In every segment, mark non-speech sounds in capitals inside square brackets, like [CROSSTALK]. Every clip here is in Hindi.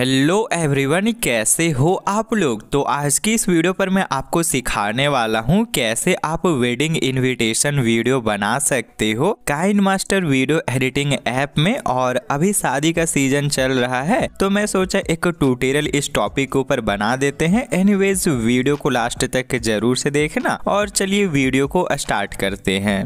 हेलो एवरीवन कैसे हो आप लोग तो आज की इस वीडियो पर मैं आपको सिखाने वाला हूँ कैसे आप वेडिंग इनविटेशन वीडियो बना सकते हो KineMaster video editing app में और अभी शादी का सीजन चल रहा है तो मैं सोचा एक ट्यूटोरियल इस टॉपिक के ऊपर बना देते हैं एनीवेज वीडियो को लास्ट तक जरूर से देखना और चलिए वीडियो को स्टार्ट करते हैं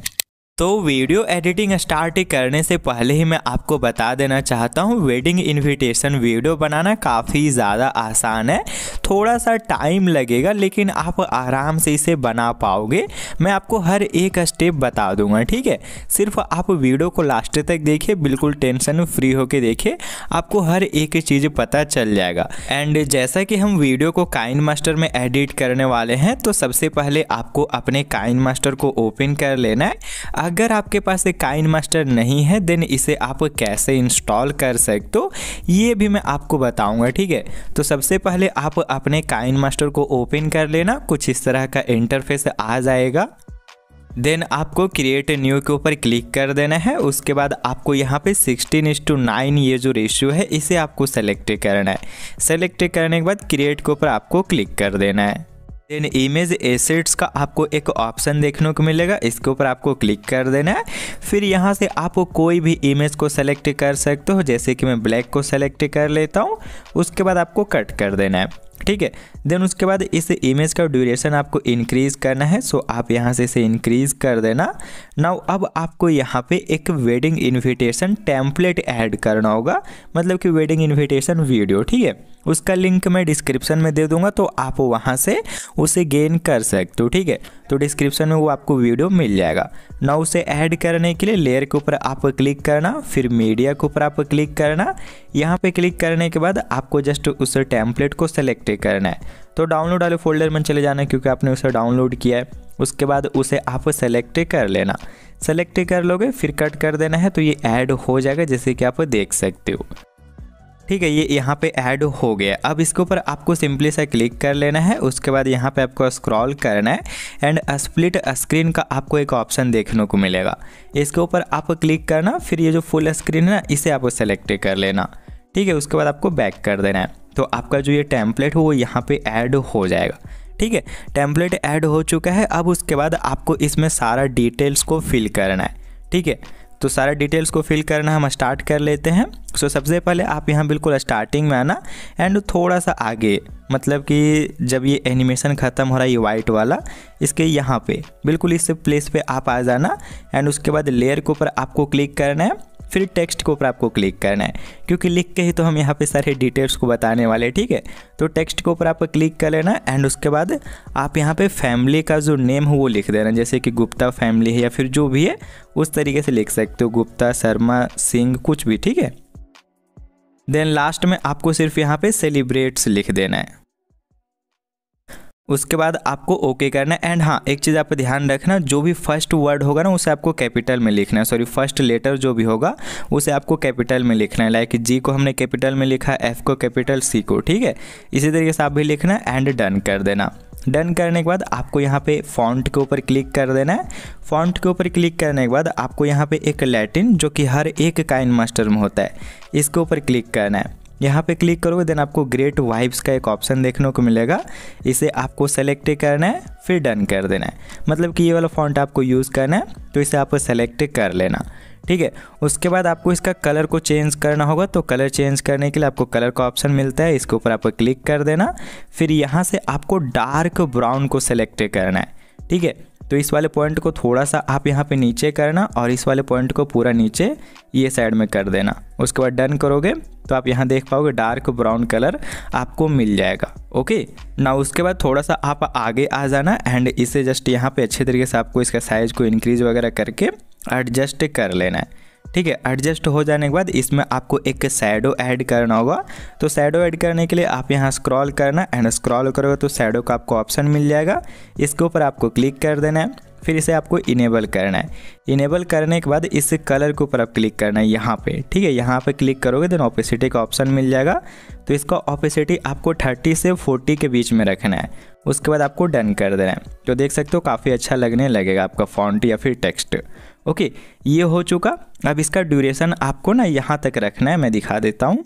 तो वीडियो एडिटिंग स्टार्ट करने से पहले ही मैं आपको बता देना चाहता हूँ वेडिंग इनविटेशन वीडियो बनाना काफ़ी ज़्यादा आसान है थोड़ा सा टाइम लगेगा लेकिन आप आराम से इसे बना पाओगे मैं आपको हर एक स्टेप बता दूंगा ठीक है सिर्फ आप वीडियो को लास्ट तक देखिए बिल्कुल टेंशन फ्री होके देखिए आपको हर एक चीज़ पता चल जाएगा एंड जैसा कि हम वीडियो को काइन मास्टर में एडिट करने वाले हैं तो सबसे पहले आपको अपने काइन मास्टर को ओपन कर लेना है अगर आपके पास एक काइन मास्टर नहीं है देन इसे आप कैसे इंस्टॉल कर सकते हो ये भी मैं आपको बताऊंगा ठीक है तो सबसे पहले आप अपने काइन मास्टर को ओपन कर लेना कुछ इस तरह का इंटरफेस आ जाएगा देन आपको क्रिएट न्यू के ऊपर क्लिक कर देना है उसके बाद आपको यहाँ पे 16 इज टू नाइन ये जो रेशियो है इसे आपको सेलेक्ट करना है सेलेक्ट करने के बाद क्रिएट के ऊपर आपको क्लिक कर देना है देन इमेज एसेट्स का आपको एक ऑप्शन देखने को मिलेगा इसके ऊपर आपको क्लिक कर देना है फिर यहाँ से आप कोई भी इमेज को सेलेक्ट कर सकते हो जैसे कि मैं ब्लैक को सेलेक्ट कर लेता हूँ उसके बाद आपको कट कर देना है ठीक है देन उसके बाद इस इमेज का ड्यूरेशन आपको इंक्रीज़ करना है सो आप यहाँ से इसे इंक्रीज़ कर देना नाउ अब आपको यहाँ पे एक वेडिंग इन्विटेशन टेम्पलेट ऐड करना होगा मतलब कि वेडिंग इन्विटेशन वीडियो ठीक है उसका लिंक मैं डिस्क्रिप्शन में दे दूंगा तो आप वहाँ से उसे गेन कर सकते हो ठीक है तो डिस्क्रिप्शन में वो आपको वीडियो मिल जाएगा ना उसे ऐड करने के लिए लेयर के ऊपर आप क्लिक करना फिर मीडिया के ऊपर आप क्लिक करना यहाँ पे क्लिक करने के बाद आपको जस्ट उस टेम्पलेट को सेलेक्ट कैसे करना है तो डाउनलोड वाले फोल्डर में चले जाना क्योंकि आपने उसे डाउनलोड किया है उसके बाद उसे आप सेलेक्ट कर लेना सेलेक्ट कर लोगे फिर कट कर देना है तो ये ऐड हो जाएगा जैसे कि आप देख सकते हो ठीक है ये यहाँ पे ऐड हो गया अब इसके ऊपर आपको सिंपली सा क्लिक कर लेना है उसके बाद यहाँ पे आपको स्क्रॉल करना है एंड स्प्लिट स्क्रीन का आपको एक ऑप्शन देखने को मिलेगा इसके ऊपर आप क्लिक करना फिर ये जो फुल स्क्रीन है ना इसे आप सेलेक्ट कर लेना ठीक है उसके बाद आपको बैक कर देना है तो आपका जो ये टेम्पलेट हो वो यहाँ पे ऐड हो जाएगा ठीक है टैंपलेट ऐड हो चुका है अब उसके बाद आपको इसमें सारा डिटेल्स को फिल करना है ठीक है तो सारा डिटेल्स को फिल करना हम स्टार्ट कर लेते हैं सो सबसे पहले आप यहाँ बिल्कुल स्टार्टिंग में आना एंड थोड़ा सा आगे मतलब कि जब ये एनिमेशन ख़त्म हो रहा है ये वाइट वाला इसके यहाँ पे बिल्कुल इस प्लेस पे आप आ जाना एंड उसके बाद लेयर के ऊपर आपको क्लिक करना है फिर टेक्स्ट के ऊपर आपको क्लिक करना है क्योंकि लिख के ही तो हम यहाँ पे सारे डिटेल्स को बताने वाले ठीक है तो टेक्स्ट के ऊपर आपको क्लिक कर लेना एंड उसके बाद आप यहाँ पे फैमिली का जो नेम हो वो लिख देना जैसे कि गुप्ता फैमिली है या फिर जो भी है उस तरीके से लिख सकते हो गुप्ता शर्मा सिंह कुछ भी ठीक है देन लास्ट में आपको सिर्फ यहाँ पे सेलिब्रेट्स लिख देना है उसके बाद आपको ओके करना है एंड हाँ एक चीज़ आप ध्यान रखना जो भी फर्स्ट वर्ड होगा ना उसे आपको कैपिटल में लिखना है सॉरी फर्स्ट लेटर जो भी होगा उसे आपको कैपिटल में लिखना है लाइक जी को हमने कैपिटल में लिखा एफ को कैपिटल सी को ठीक है इसी तरीके से आप भी लिखना एंड डन कर देना डन करने के बाद आपको यहाँ पे फॉन्ट के ऊपर क्लिक कर देना है फॉन्ट के ऊपर क्लिक करने के बाद आपको यहाँ पे एक लैटिन जो कि हर एक काइन मास्टर में होता है इसके ऊपर क्लिक करना है यहाँ पे क्लिक करोगे देन आपको ग्रेट वाइब्स का एक ऑप्शन देखने को मिलेगा इसे आपको सेलेक्ट करना है फिर डन कर देना है मतलब कि ये वाला फॉन्ट आपको यूज़ करना है तो इसे आप सेलेक्ट कर लेना ठीक है उसके बाद आपको इसका कलर को चेंज करना होगा तो कलर चेंज करने के लिए आपको कलर का ऑप्शन मिलता है इसके ऊपर आपको क्लिक कर देना फिर यहाँ से आपको डार्क ब्राउन को सेलेक्ट करना है ठीक है तो इस वाले पॉइंट को थोड़ा सा आप यहाँ पे नीचे करना और इस वाले पॉइंट को पूरा नीचे ये साइड में कर देना उसके बाद डन करोगे तो आप यहाँ देख पाओगे डार्क ब्राउन कलर आपको मिल जाएगा ओके ना उसके बाद थोड़ा सा आप आगे आ जाना एंड इसे जस्ट यहाँ पे अच्छे तरीके से आपको इसका साइज़ को इंक्रीज वगैरह करके एडजस्ट कर लेना है ठीक है एडजस्ट हो जाने के बाद इसमें आपको एक सैडो ऐड करना होगा तो सैडो ऐड करने के लिए आप यहाँ स्क्रॉल करना एंड स्क्रॉल करोगे तो सैडो का आपको ऑप्शन मिल जाएगा इसके ऊपर आपको क्लिक कर देना है फिर इसे आपको इनेबल करना है इनेबल करने के बाद इस कलर के ऊपर आप क्लिक करना है यहाँ पे ठीक है यहाँ पे क्लिक करोगे देन ऑपेसिटी का ऑप्शन मिल जाएगा तो इसका ऑपेसिटी आपको 30 से 40 के बीच में रखना है उसके बाद आपको डन कर देना है तो देख सकते हो काफ़ी अच्छा लगने लगेगा आपका फॉन्ट या फिर टेक्स्ट ओके ये हो चुका अब इसका ड्यूरेशन आपको ना यहाँ तक रखना है मैं दिखा देता हूँ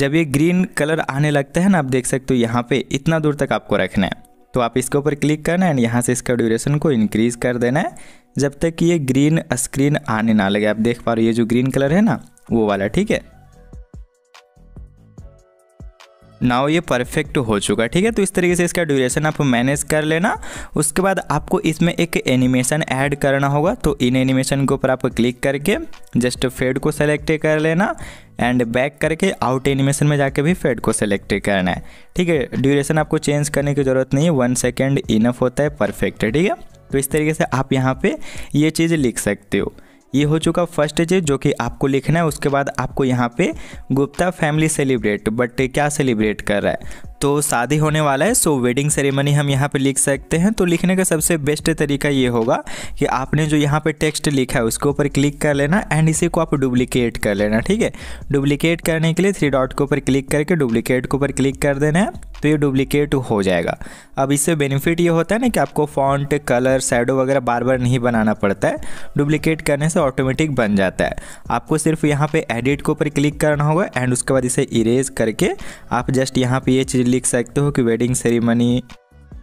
जब ये ग्रीन कलर आने लगता है ना आप देख सकते हो यहाँ पे इतना दूर तक आपको रखना है तो आप इसके ऊपर क्लिक करना है एंड यहाँ से इसका ड्यूरेशन को इंक्रीज़ कर देना है जब तक ये ग्रीन स्क्रीन आने ना लगे आप देख पा रहे हो ये जो ग्रीन कलर है ना वो वाला ठीक है नाउ ये परफेक्ट हो चुका है ठीक है तो इस तरीके से इसका ड्यूरेशन आप मैनेज कर लेना उसके बाद आपको इसमें एक एनिमेशन ऐड करना होगा तो इन एनिमेशन के ऊपर आप क्लिक करके जस्ट फेड को सेलेक्ट कर लेना एंड बैक करके आउट एनिमेशन में जाके भी फेड को सेलेक्ट करना है ठीक है ड्यूरेशन आपको चेंज करने की ज़रूरत नहीं है वन सेकेंड इनफ होता है परफेक्ट है ठीक है तो इस तरीके से आप यहाँ पर ये चीज़ लिख सकते हो ये हो चुका फर्स्ट चीज़ जो कि आपको लिखना है उसके बाद आपको यहाँ पे गुप्ता फैमिली सेलिब्रेट बट क्या सेलिब्रेट कर रहा है तो शादी होने वाला है सो वेडिंग सेरेमनी हम यहाँ पे लिख सकते हैं तो लिखने का सबसे बेस्ट तरीका ये होगा कि आपने जो यहाँ पे टेक्स्ट लिखा है उसके ऊपर क्लिक कर लेना एंड इसी को आप डुप्लीकेट कर लेना ठीक है डुप्लीकेट करने के लिए थ्री डॉट के ऊपर क्लिक करके डुप्लीकेट के ऊपर क्लिक कर देना है तो ये डुप्लीकेट हो जाएगा अब इससे बेनिफिट ये होता है ना कि आपको फॉन्ट कलर शेडो वगैरह बार बार नहीं बनाना पड़ता है डुप्लीकेट करने से ऑटोमेटिक बन जाता है आपको सिर्फ यहाँ पे एडिट के ऊपर क्लिक करना होगा एंड उसके बाद इसे इरेज करके आप जस्ट यहाँ पे ये चीज़ लिख सकते हो कि वेडिंग सेरेमनी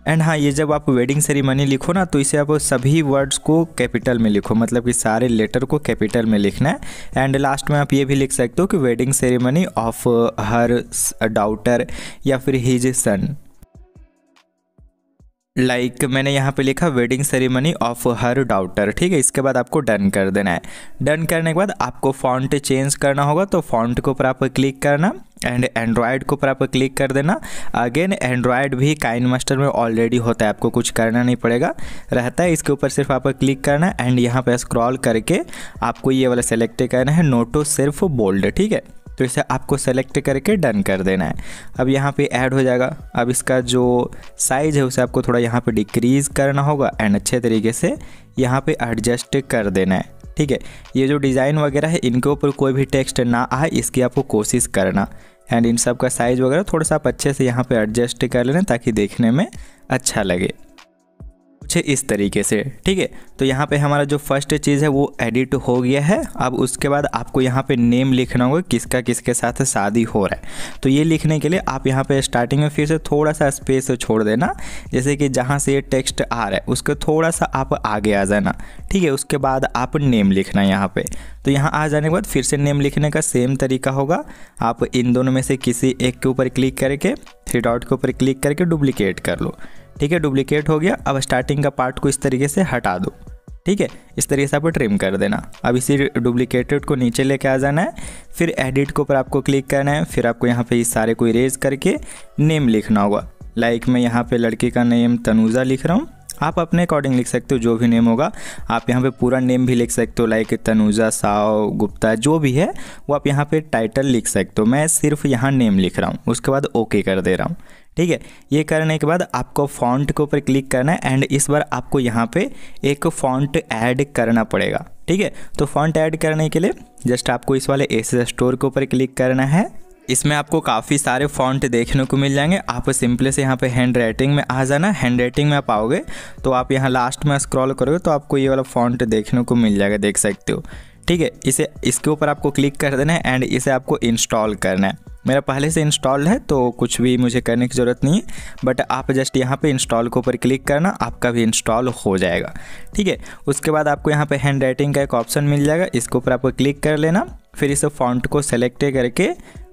एंड हाँ ये जब आप वेडिंग सेरेमनी लिखो ना तो इसे आप सभी वर्ड्स को कैपिटल में लिखो मतलब कि सारे लेटर को कैपिटल में लिखना है एंड लास्ट में आप ये भी लिख सकते हो कि wedding ceremony of her daughter या फिर हिज सन लाइक like, मैंने यहाँ पे लिखा wedding ceremony of her daughter ठीक है इसके बाद आपको डन कर देना है डन करने के बाद आपको फॉन्ट चेंज करना होगा तो फॉन्ट को ऊपर आप क्लिक करना एंड एंड्रॉयड को ऊपर आप क्लिक कर देना अगेन एंड्रॉयड भी काइन मास्टर में ऑलरेडी होता है आपको कुछ करना नहीं पड़ेगा रहता है इसके ऊपर सिर्फ आप क्लिक करना एंड यहाँ पर स्क्रॉल करके आपको ये वाला सेलेक्ट करना है नोटो तो सिर्फ बोल्ड ठीक है तो इसे आपको सेलेक्ट करके डन कर देना है अब यहाँ पे ऐड हो जाएगा अब इसका जो साइज़ है उसे आपको थोड़ा यहाँ पे डिक्रीज़ करना होगा एंड अच्छे तरीके से यहाँ पे एडजस्ट कर देना है ठीक है ये जो डिज़ाइन वगैरह है इनके ऊपर कोई भी टेक्स्ट ना आए इसकी आपको कोशिश करना एंड इन सब का साइज़ वगैरह थोड़ा सा आप अच्छे से यहाँ पर एडजस्ट कर लेना ताकि देखने में अच्छा लगे कुछ इस तरीके से ठीक है तो यहाँ पे हमारा जो फर्स्ट चीज़ है वो एडिट हो गया है अब उसके बाद आपको यहाँ पे नेम लिखना होगा किसका किसके साथ शादी हो रहा है तो ये लिखने के लिए आप यहाँ पे स्टार्टिंग में फिर से थोड़ा सा स्पेस छोड़ देना जैसे कि जहाँ से ये टेक्स्ट आ रहा है उसके थोड़ा सा आप आगे आ जाना ठीक है उसके बाद आप नेम लिखना यहाँ पर तो यहाँ आ जाने के बाद फिर से नेम लिखने का सेम तरीका होगा आप इन दोनों में से किसी एक के ऊपर क्लिक करके थ्री डॉट के ऊपर क्लिक करके डुप्लीकेट कर लो ठीक है डुप्लीकेट हो गया अब स्टार्टिंग का पार्ट को इस तरीके से हटा दो ठीक है इस तरीके से आपको ट्रिम कर देना अब इसी डुप्लीकेटेड को नीचे लेके आ जाना है फिर एडिट के ऊपर आपको क्लिक करना है फिर आपको यहाँ पे इस सारे को इरेज करके नेम लिखना होगा लाइक मैं यहाँ पे लड़की का नेम तनुजा लिख रहा हूँ आप अपने अकॉर्डिंग लिख सकते हो जो भी नेम होगा आप यहाँ पे पूरा नेम भी लिख सकते हो लाइक तनुजा साव गुप्ता जो भी है वो आप यहाँ पे टाइटल लिख सकते हो मैं सिर्फ यहाँ नेम लिख रहा हूँ उसके बाद ओके कर दे रहा हूँ ठीक है ये करने के बाद आपको फॉन्ट के ऊपर क्लिक करना है एंड इस बार आपको यहाँ पे एक फॉन्ट ऐड करना पड़ेगा ठीक है तो फॉन्ट ऐड करने के लिए जस्ट आपको इस वाले एस स्टोर के ऊपर क्लिक करना है इसमें आपको काफ़ी सारे फॉन्ट देखने को मिल जाएंगे आप सिंपली से यहाँ पे हैंड राइटिंग में आ जाना हैंड राइटिंग में आप आओगे तो आप यहाँ लास्ट में स्क्रॉल करोगे तो आपको ये वाला फॉन्ट देखने को मिल जाएगा देख सकते हो ठीक है इसे इसके ऊपर आपको क्लिक कर देना है एंड इसे आपको इंस्टॉल करना है मेरा पहले से इंस्टॉल है तो कुछ भी मुझे करने की ज़रूरत नहीं है बट आप जस्ट यहाँ पे इंस्टॉल के ऊपर क्लिक करना आपका भी इंस्टॉल हो जाएगा ठीक है उसके बाद आपको यहाँ पे हैंड राइटिंग का एक ऑप्शन मिल जाएगा इसके ऊपर आपको क्लिक कर लेना फिर इस फॉन्ट को सेलेक्ट करके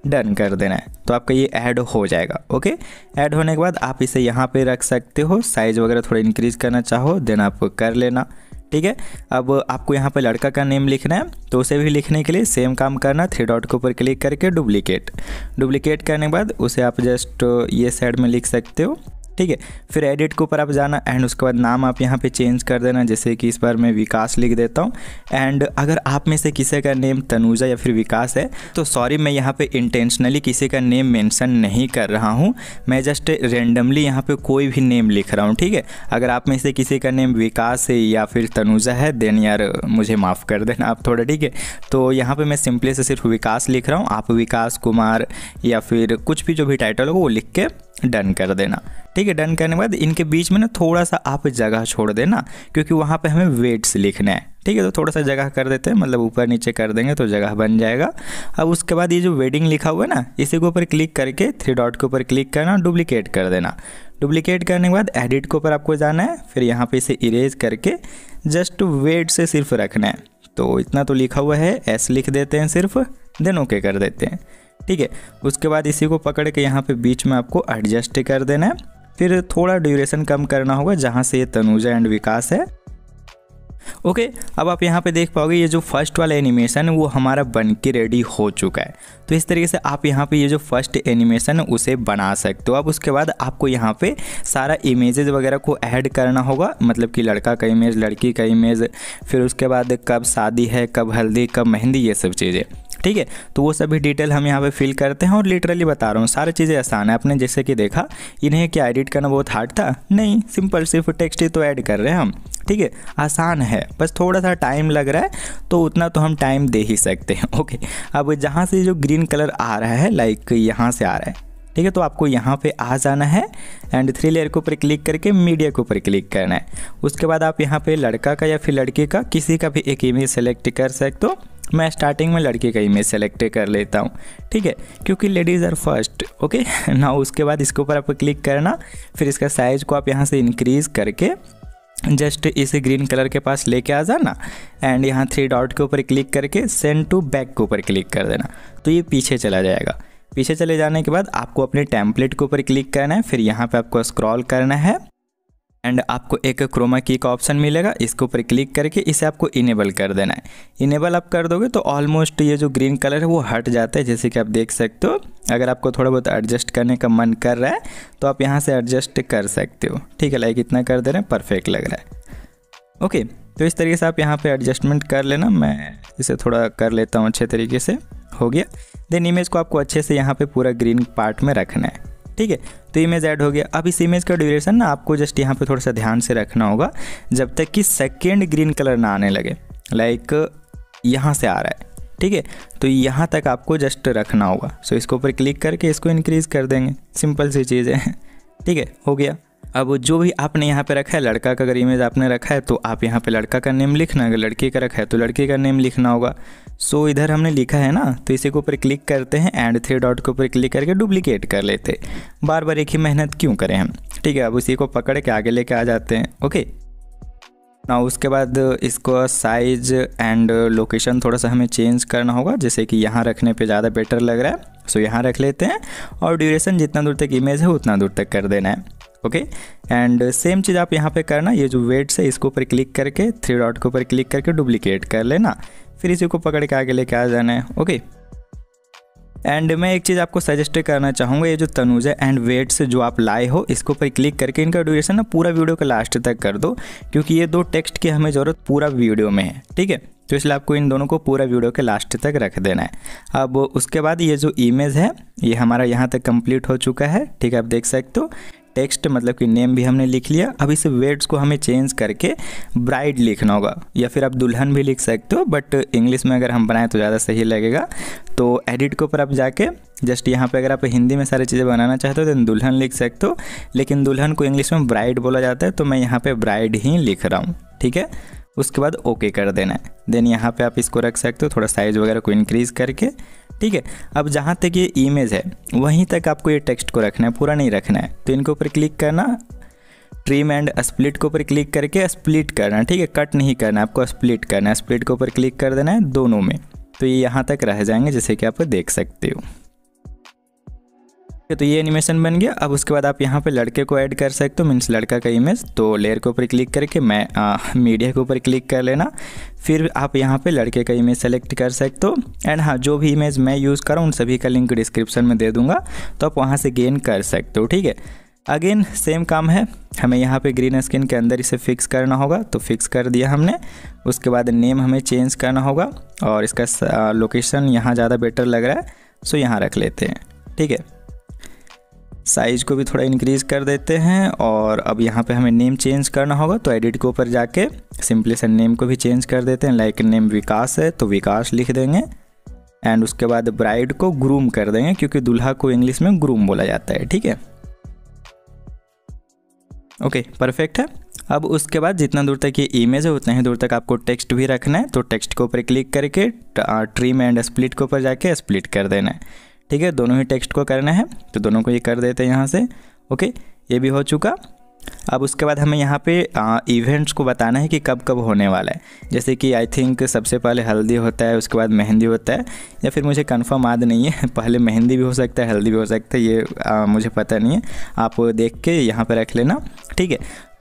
डन कर देना है तो आपका ये ऐड हो जाएगा ओके ऐड होने के बाद आप इसे यहाँ पर रख सकते हो साइज़ वगैरह थोड़ा इंक्रीज़ करना चाहो देन आपको कर लेना ठीक है अब आपको यहाँ पर लड़का का नेम लिखना है तो उसे भी लिखने के लिए सेम काम करना थ्री डॉट के ऊपर क्लिक करके डुप्लीकेट डुप्लीकेट करने के बाद उसे आप जस्ट ये साइड में लिख सकते हो ठीक है फिर एडिट के ऊपर आप जाना एंड उसके बाद नाम आप यहाँ पे चेंज कर देना जैसे कि इस बार मैं विकास लिख देता हूँ एंड अगर आप में से किसी का नेम तनुजा या फिर विकास है तो सॉरी मैं यहाँ पे इंटेंशनली किसी का नेम मेंशन नहीं कर रहा हूँ मैं जस्ट रेंडमली यहाँ पे कोई भी नेम लिख रहा हूँ ठीक है अगर आप में से किसी का नेम विकास है या फिर तनुजा है देन यार मुझे माफ़ कर देना आप थोड़ा ठीक है तो यहाँ पर मैं सिंपली से सिर्फ विकास लिख रहा हूँ आप विकास कुमार या फिर कुछ भी जो भी टाइटल हो वो लिख के डन कर देना ठीक है डन करने के बाद इनके बीच में ना थोड़ा सा आप जगह छोड़ देना क्योंकि वहाँ पे हमें वेट्स लिखना है ठीक है तो थोड़ा सा जगह कर देते हैं मतलब ऊपर नीचे कर देंगे तो जगह बन जाएगा अब उसके बाद ये जो वेडिंग लिखा हुआ है ना इसी के ऊपर क्लिक करके थ्री डॉट के ऊपर क्लिक करना डुप्लीकेट कर देना डुप्लीकेट करने के बाद एडिट के ऊपर आपको जाना है फिर यहाँ पर इसे इरेज करके जस्ट वेट से सिर्फ रखना है तो इतना तो लिखा हुआ है एस लिख देते हैं सिर्फ़ देन ओके कर देते हैं ठीक है उसके बाद इसी को पकड़ के यहाँ पे बीच में आपको एडजस्ट कर देना है फिर थोड़ा ड्यूरेशन कम करना होगा जहाँ से ये तनुजा एंड विकास है ओके अब आप यहाँ पे देख पाओगे ये जो फर्स्ट वाला एनिमेशन है वो हमारा बन के रेडी हो चुका है तो इस तरीके से आप यहाँ पे ये जो फर्स्ट एनिमेशन है उसे बना सकते हो अब उसके बाद आपको यहाँ पे सारा इमेजेज वगैरह को ऐड करना होगा मतलब कि लड़का का इमेज लड़की का इमेज फिर उसके बाद कब शादी है कब हल्दी कब मेहंदी ये सब चीज़ें ठीक है तो वो सभी डिटेल हम यहाँ पे फिल करते हैं और लिटरली बता रहा हूँ सारी चीज़ें आसान है आपने जैसे कि देखा इन्हें क्या एडिट करना बहुत हार्ड था नहीं सिंपल सिर्फ टेक्स्ट ही तो ऐड कर रहे हैं हम ठीक है आसान है बस थोड़ा सा टाइम लग रहा है तो उतना तो हम टाइम दे ही सकते हैं ओके [LAUGHS] अब जहाँ से जो ग्रीन कलर आ रहा है लाइक यहाँ से आ रहा है ठीक है तो आपको यहाँ पे आ जाना है एंड थ्री लेयर के ऊपर क्लिक करके मीडिया के ऊपर क्लिक करना है उसके बाद आप यहाँ पे लड़का का या फिर लड़की का किसी का भी एक इमेज सेलेक्ट कर सकते हो मैं स्टार्टिंग में लड़के का इमेज सेलेक्ट कर लेता हूँ ठीक है क्योंकि लेडीज़ आर फर्स्ट ओके ना उसके बाद इसके ऊपर आपको क्लिक करना फिर इसका साइज़ को आप यहाँ से इनक्रीज़ करके जस्ट इसे ग्रीन कलर के पास लेके आ जाना एंड यहाँ थ्री डॉट के ऊपर क्लिक करके सेंड टू बैक के ऊपर क्लिक कर देना तो ये पीछे चला जाएगा पीछे चले जाने के बाद आपको अपने टैंपलेट के ऊपर क्लिक करना है फिर यहाँ पे आपको स्क्रॉल करना है एंड आपको एक क्रोमा की का ऑप्शन मिलेगा इसके ऊपर क्लिक करके इसे आपको इनेबल कर देना है इनेबल आप कर दोगे तो ऑलमोस्ट ये जो ग्रीन कलर है वो हट जाता है जैसे कि आप देख सकते हो अगर आपको थोड़ा बहुत एडजस्ट करने का मन कर रहा है तो आप यहाँ से एडजस्ट कर सकते हो ठीक है लाइक इतना कर दे रहे हैं परफेक्ट लग रहा है ओके तो इस तरीके से आप यहाँ पर एडजस्टमेंट कर लेना मैं इसे थोड़ा कर लेता हूँ अच्छे तरीके से हो गया देन इमेज को आपको अच्छे से यहाँ पर पूरा ग्रीन पार्ट में रखना है ठीक है तो इमेज ऐड हो गया अब इस इमेज का ड्यूरेशन ना आपको जस्ट यहाँ पे थोड़ा सा ध्यान से रखना होगा जब तक कि सेकेंड ग्रीन कलर ना आने लगे लाइक यहाँ से आ रहा है ठीक है तो यहाँ तक आपको जस्ट रखना होगा सो इसके ऊपर क्लिक करके इसको इंक्रीज़ कर देंगे सिंपल सी चीज़ है [LAUGHS] ठीक है हो गया अब जो भी आपने यहाँ पे रखा है लड़का का अगर इमेज आपने रखा है तो आप यहाँ पे लड़का का नेम लिखना अगर लड़के का रखा है तो लड़के का नेम लिखना होगा सो इधर हमने लिखा है ना तो इसी के ऊपर क्लिक करते हैं एंड थ्री डॉट के ऊपर क्लिक करके डुप्लीकेट कर लेते बार बार एक ही मेहनत क्यों करें हम ठीक है अब उसी को पकड़ के आगे लेके आ जाते हैं ओके ना उसके बाद इसको साइज एंड लोकेशन थोड़ा सा हमें चेंज करना होगा जैसे कि यहाँ रखने पे ज़्यादा बेटर लग रहा है सो यहाँ रख लेते हैं और ड्यूरेशन जितना दूर तक इमेज है उतना दूर तक कर देना है ओके एंड सेम चीज़ आप यहाँ पे करना ये जो वेट्स है इसके ऊपर क्लिक करके थ्री डॉट के ऊपर क्लिक करके डुप्लीकेट कर लेना फिर इसी को पकड़ के आगे लेके आ जाना है ओके एंड मैं एक चीज़ आपको सजेस्ट करना चाहूँगा ये जो तनुजा एंड वेट्स जो आप लाए हो इसके ऊपर क्लिक करके इनका ड्यूरेशन ना पूरा वीडियो का लास्ट तक कर दो क्योंकि ये दो टेक्स्ट की हमें ज़रूरत पूरा वीडियो में है ठीक है तो इसलिए आपको इन दोनों को पूरा वीडियो के लास्ट तक रख देना है अब उसके बाद ये जो इमेज है ये हमारा यहाँ तक कम्प्लीट हो चुका है ठीक है आप देख सकते हो टेक्स्ट मतलब कि नेम भी हमने लिख लिया अब इस वर्ड्स को हमें चेंज करके ब्राइड लिखना होगा या फिर आप दुल्हन भी लिख सकते हो बट इंग्लिश में अगर हम बनाएं तो ज़्यादा सही लगेगा तो एडिट के ऊपर आप जाके जस्ट यहाँ पे अगर आप हिंदी में सारी चीज़ें बनाना चाहते हो तो दुल्हन लिख सकते हो लेकिन दुल्हन को इंग्लिश में ब्राइड बोला जाता है तो मैं यहाँ पर ब्राइड ही लिख रहा हूँ ठीक है उसके बाद ओके कर देना है देन यहाँ पर आप इसको रख सकते हो थोड़ा साइज़ वगैरह को इंक्रीज़ करके ठीक है अब जहाँ तक ये इमेज है वहीं तक आपको ये टेक्स्ट को रखना है पूरा नहीं रखना है तो इनके ऊपर क्लिक करना ट्रीम एंड स्प्लिट के ऊपर क्लिक करके स्प्लिट करना है ठीक है कट नहीं करना है आपको स्प्लिट करना है स्प्लिट के ऊपर क्लिक कर देना है दोनों में तो ये यहाँ तक रह जाएंगे जैसे कि आप देख सकते हो तो ये एनिमेशन बन गया अब उसके बाद आप यहाँ पे लड़के को ऐड कर सकते हो मीन्स लड़का का इमेज तो लेयर के ऊपर क्लिक करके मैं आ, मीडिया के ऊपर क्लिक कर लेना फिर आप यहाँ पे लड़के का इमेज सेलेक्ट कर सकते हो एंड हाँ जो भी इमेज मैं यूज़ करूँ उन सभी का लिंक डिस्क्रिप्शन में दे दूँगा तो आप वहाँ से गेन कर सकते हो ठीक है अगेन सेम काम है हमें यहाँ पे ग्रीन स्क्रीन के अंदर इसे फिक्स करना होगा तो फिक्स कर दिया हमने उसके बाद नेम हमें चेंज करना होगा और इसका लोकेशन यहाँ ज़्यादा बेटर लग रहा है सो यहाँ रख लेते हैं ठीक है साइज़ को भी थोड़ा इंक्रीज़ कर देते हैं और अब यहाँ पे हमें नेम चेंज करना होगा तो एडिट के ऊपर जाके सिंपली से नेम को भी चेंज कर देते हैं लाइक नेम विकास है तो विकास लिख देंगे एंड उसके बाद ब्राइड को ग्रूम कर देंगे क्योंकि दुल्हा को इंग्लिश में ग्रूम बोला जाता है ठीक है ओके परफेक्ट है अब उसके बाद जितना दूर तक ये इमेज है उतना ही दूर तक आपको टेक्स्ट भी रखना है तो टेक्स्ट के ऊपर क्लिक करके ट्रिम एंड स्प्लिट के ऊपर जाके स्प्लिट कर देना है ठीक है दोनों ही टेक्स्ट को करना है तो दोनों को ये कर देते हैं यहाँ से ओके ये भी हो चुका अब उसके बाद हमें यहाँ पे इवेंट्स को बताना है कि कब कब होने वाला है जैसे कि आई थिंक सबसे पहले हल्दी होता है उसके बाद मेहंदी होता है या फिर मुझे कंफर्म याद नहीं है [LAUGHS] पहले मेहंदी भी हो सकता है हल्दी भी हो सकता है ये आ, मुझे पता नहीं है आप देख के यहाँ पर रख लेना ठीक है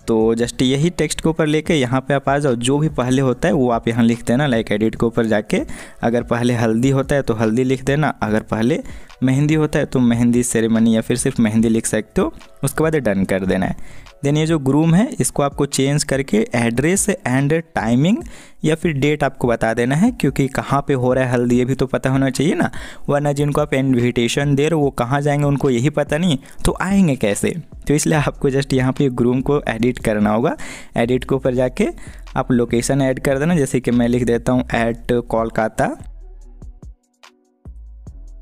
तो जस्ट यही टेक्स्ट के ऊपर लेके यहाँ पे आप आ जाओ जो भी पहले होता है वो आप यहाँ लिख देना लाइक एडिट के ऊपर जाके अगर पहले हल्दी होता है तो हल्दी लिख देना अगर पहले मेहंदी होता है तो मेहंदी सेरेमनी या फिर सिर्फ मेहंदी लिख सकते हो उसके बाद डन कर देना है देन ये जो ग्रूम है इसको आपको चेंज करके एड्रेस एंड टाइमिंग या फिर डेट आपको बता देना है क्योंकि कहाँ पे हो रहा है हल्दी ये भी तो पता होना चाहिए ना वरना जिनको आप इन्विटेशन दे रहे हो वो कहाँ जाएंगे उनको यही पता नहीं तो आएंगे कैसे तो इसलिए आपको जस्ट यहाँ पे ग्रूम को एडिट करना होगा एडिट के ऊपर जाके आप लोकेशन ऐड कर देना जैसे कि मैं लिख देता हूँ एट कोलकाता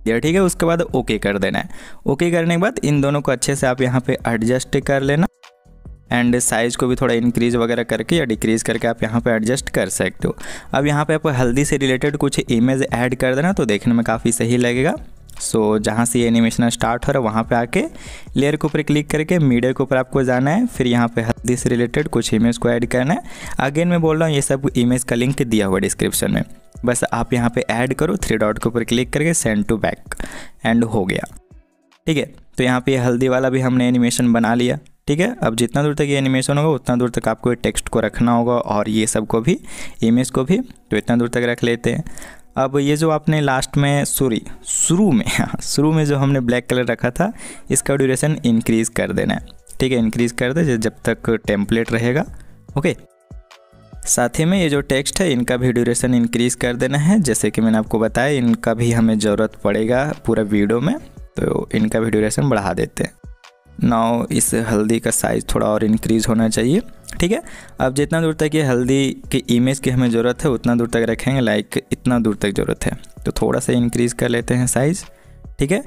ठीक है उसके बाद ओके कर देना है ओके करने के बाद इन दोनों को अच्छे से आप यहाँ पे एडजस्ट कर लेना एंड साइज़ को भी थोड़ा इंक्रीज़ वगैरह करके या डिक्रीज़ करके आप यहाँ पे एडजस्ट कर सकते हो अब यहाँ पे आप हल्दी से रिलेटेड कुछ इमेज ऐड कर देना तो देखने में काफ़ी सही लगेगा सो so, जहाँ से ये एनिमेशन स्टार्ट हो रहा है वहाँ पे आके लेयर के ऊपर क्लिक करके मीडिया के ऊपर आपको जाना है फिर यहाँ पे हल्दी से रिलेटेड कुछ इमेज को ऐड करना है अगेन मैं बोल रहा हूँ ये सब इमेज का लिंक दिया हुआ डिस्क्रिप्शन में बस आप यहाँ पर ऐड करो थ्री डॉट के ऊपर क्लिक करके सेंड टू बैक एंड हो गया ठीक है तो यहाँ पर हल्दी वाला भी हमने एनिमेशन बना लिया ठीक है अब जितना दूर तक ये एनिमेशन होगा उतना दूर तक आपको टेक्स्ट को रखना होगा और ये सब को भी इमेज को भी तो इतना दूर तक रख लेते हैं अब ये जो आपने लास्ट में सॉरी शुरू में [LAUGHS] हाँ, शुरू में जो हमने ब्लैक कलर रखा था इसका ड्यूरेशन इंक्रीज़ कर देना है ठीक है इंक्रीज़ कर दे जब तक टेम्पलेट रहेगा ओके साथ ही में ये जो टेक्स्ट है इनका भी ड्यूरेशन इंक्रीज़ कर देना है जैसे कि मैंने आपको बताया इनका भी हमें ज़रूरत पड़ेगा पूरा वीडियो में तो इनका भी ड्यूरेशन बढ़ा देते हैं नाव इस हल्दी का साइज़ थोड़ा और इनक्रीज़ होना चाहिए ठीक है अब जितना दूर तक ये हल्दी की इमेज की हमें ज़रूरत है उतना दूर तक रखेंगे लाइक इतना दूर तक ज़रूरत है तो थोड़ा सा इंक्रीज़ कर लेते हैं साइज़ ठीक है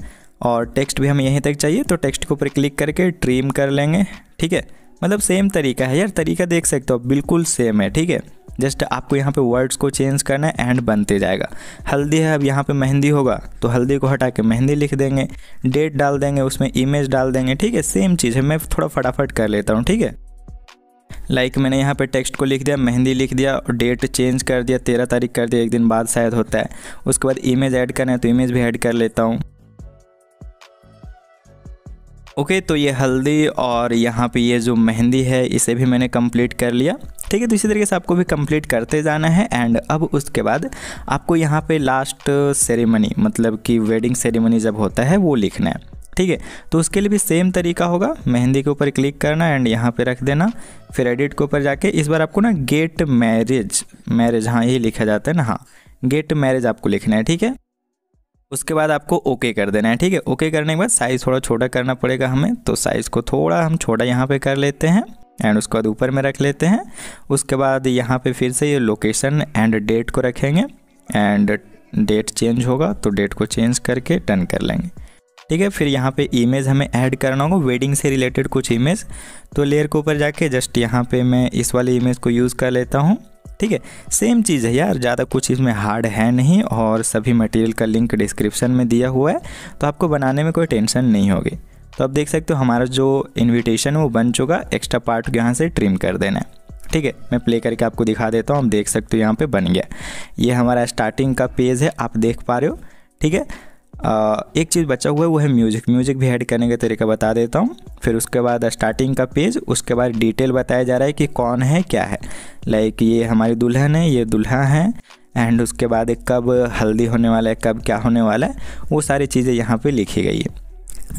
और टेक्स्ट भी हमें यहीं तक चाहिए तो टेक्स्ट के ऊपर क्लिक करके ट्रीम कर लेंगे ठीक है मतलब सेम तरीका है यार तरीका देख सकते हो बिल्कुल सेम है ठीक है जस्ट आपको यहाँ पे वर्ड्स को चेंज करना है एंड बनते जाएगा हल्दी है अब यहाँ पे मेहंदी होगा तो हल्दी को हटा के मेहंदी लिख देंगे डेट डाल देंगे उसमें इमेज डाल देंगे ठीक है सेम चीज़ है मैं थोड़ा फटाफट कर लेता हूँ ठीक है लाइक like मैंने यहाँ पे टेक्स्ट को लिख दिया मेहंदी लिख दिया और डेट चेंज कर दिया तेरह तारीख कर दिया एक दिन बाद शायद होता है उसके बाद इमेज ऐड करना है तो इमेज भी ऐड कर लेता हूँ ओके okay, तो ये हल्दी और यहाँ पे ये जो मेहंदी है इसे भी मैंने कंप्लीट कर लिया ठीक है तो इसी तरीके से आपको भी कंप्लीट करते जाना है एंड अब उसके बाद आपको यहाँ पे लास्ट सेरेमनी मतलब कि वेडिंग सेरेमनी जब होता है वो लिखना है ठीक है तो उसके लिए भी सेम तरीका होगा मेहंदी के ऊपर क्लिक करना एंड यहाँ पे रख देना फिर एडिट के ऊपर जाके इस बार आपको ना गेट मैरिज मैरिज हाँ यही लिखा जाता है ना हाँ गेट मैरिज आपको लिखना है ठीक है उसके बाद आपको ओके कर देना है ठीक है ओके करने के बाद साइज़ थोड़ा छोटा करना पड़ेगा हमें तो साइज़ को थोड़ा हम छोटा यहाँ पे कर लेते हैं एंड उसके बाद ऊपर में रख लेते हैं उसके बाद यहाँ पे फिर से ये लोकेशन एंड डेट को रखेंगे एंड डेट चेंज होगा तो डेट को चेंज करके टर्न कर लेंगे ठीक है फिर यहाँ पे इमेज हमें ऐड करना होगा वेडिंग से रिलेटेड कुछ इमेज तो लेयर के ऊपर जाके जस्ट यहाँ पे मैं इस वाले इमेज को यूज़ कर लेता हूँ ठीक है सेम चीज़ है यार ज़्यादा कुछ इसमें हार्ड है नहीं और सभी मटेरियल का लिंक डिस्क्रिप्शन में दिया हुआ है तो आपको बनाने में कोई टेंशन नहीं होगी तो आप देख सकते हो हमारा जो इन्विटेशन है वो बन चुका एक्स्ट्रा पार्ट को यहाँ से ट्रिम कर देना है ठीक है मैं प्ले करके आपको दिखा देता हूँ हम देख सकते हो यहाँ पे बन गया ये हमारा स्टार्टिंग का पेज है आप देख पा रहे हो ठीक है एक चीज़ बचा हुआ है वो है म्यूज़िक म्यूज़िक भी ऐड करने का तरीका बता देता हूँ फिर उसके बाद स्टार्टिंग का पेज उसके बाद डिटेल बताया जा रहा है कि कौन है क्या है लाइक ये हमारी दुल्हन है ये दुल्हा है एंड उसके बाद एक कब हल्दी होने वाला है कब क्या होने वाला है वो सारी चीज़ें यहाँ पे लिखी गई है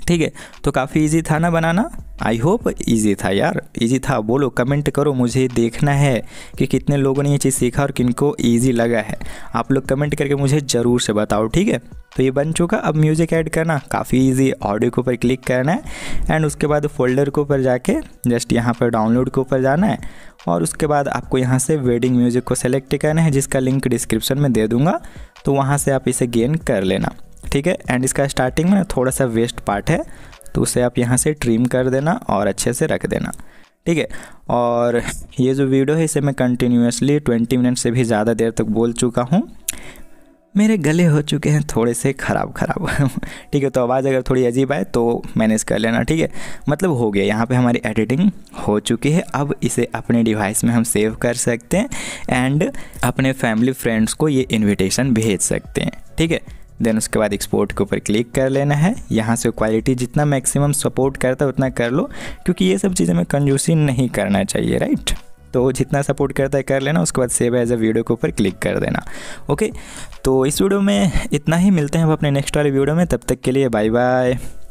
ठीक है तो काफ़ी इजी था ना बनाना आई होप इजी था यार इजी था बोलो कमेंट करो मुझे देखना है कि कितने लोगों ने ये चीज़ सीखा और किनको इजी लगा है आप लोग कमेंट करके मुझे ज़रूर से बताओ ठीक है तो ये बन चुका अब म्यूज़िक ऐड करना काफ़ी इजी ऑडियो के ऊपर क्लिक करना है एंड उसके बाद फोल्डर के ऊपर जाके जस्ट यहाँ पर डाउनलोड के ऊपर जाना है और उसके बाद आपको यहाँ से वेडिंग म्यूज़िक को सेलेक्ट करना है जिसका लिंक डिस्क्रिप्शन में दे दूँगा तो वहाँ से आप इसे गेन कर लेना ठीक है एंड इसका स्टार्टिंग में थोड़ा सा वेस्ट पार्ट है तो उसे आप यहाँ से ट्रिम कर देना और अच्छे से रख देना ठीक है और ये जो वीडियो है इसे मैं कंटिन्यूसली ट्वेंटी मिनट से भी ज़्यादा देर तक बोल चुका हूँ मेरे गले हो चुके हैं थोड़े से ख़राब ख़राब [LAUGHS] ठीक है तो आवाज़ अगर थोड़ी अजीब आए तो मैनेज कर लेना ठीक है मतलब हो गया यहाँ पे हमारी एडिटिंग हो चुकी है अब इसे अपने डिवाइस में हम सेव कर सकते हैं एंड अपने फैमिली फ्रेंड्स को ये इनविटेशन भेज सकते हैं ठीक है देन उसके बाद एक्सपोर्ट के ऊपर क्लिक कर लेना है यहाँ से क्वालिटी जितना मैक्सिमम सपोर्ट करता है उतना कर लो क्योंकि ये सब चीज़ें हमें कंजूसी नहीं करना चाहिए राइट तो जितना सपोर्ट करता है कर लेना उसके बाद सेव एज अ वीडियो के ऊपर क्लिक कर देना ओके तो इस वीडियो में इतना ही मिलते हैं अब अपने नेक्स्ट वाले वीडियो में तब तक के लिए बाय बाय